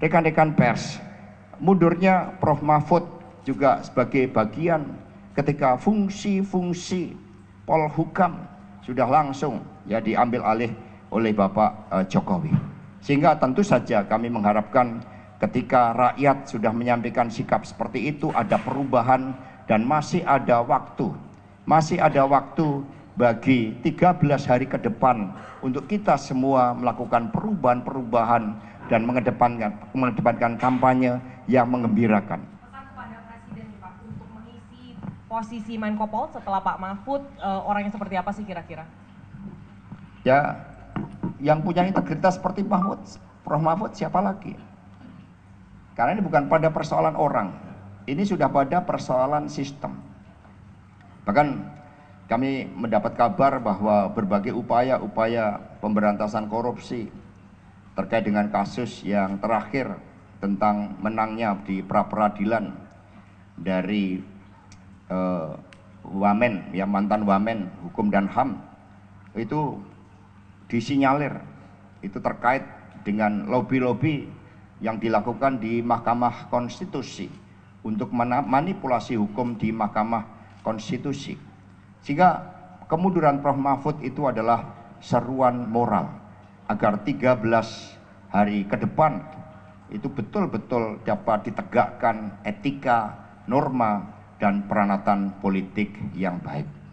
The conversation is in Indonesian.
rekan-rekan pers. Mundurnya Prof. Mahfud juga sebagai bagian ketika fungsi-fungsi Polhukam sudah langsung ya diambil alih oleh Bapak eh, Jokowi. Sehingga tentu saja kami mengharapkan ketika rakyat sudah menyampaikan sikap seperti itu ada perubahan dan masih ada waktu. Masih ada waktu bagi 13 hari ke depan untuk kita semua melakukan perubahan-perubahan dan mengedepankan mengedepankan kampanye yang mengembirakan. posisi Menko Pol setelah Pak Mahfud uh, orang seperti apa sih kira-kira? Ya, yang punya integritas seperti Mahfud, Prof Mahfud siapa lagi? Karena ini bukan pada persoalan orang, ini sudah pada persoalan sistem. Bahkan kami mendapat kabar bahwa berbagai upaya-upaya pemberantasan korupsi, terkait dengan kasus yang terakhir tentang menangnya di pra peradilan dari uh, Wamen, ya mantan Wamen Hukum dan HAM itu disinyalir itu terkait dengan lobby-lobby yang dilakukan di Mahkamah Konstitusi untuk manipulasi hukum di Mahkamah Konstitusi. Sehingga kemunduran Prof Mahfud itu adalah seruan moral agar 13 hari ke depan itu betul-betul dapat ditegakkan etika, norma, dan peranatan politik yang baik.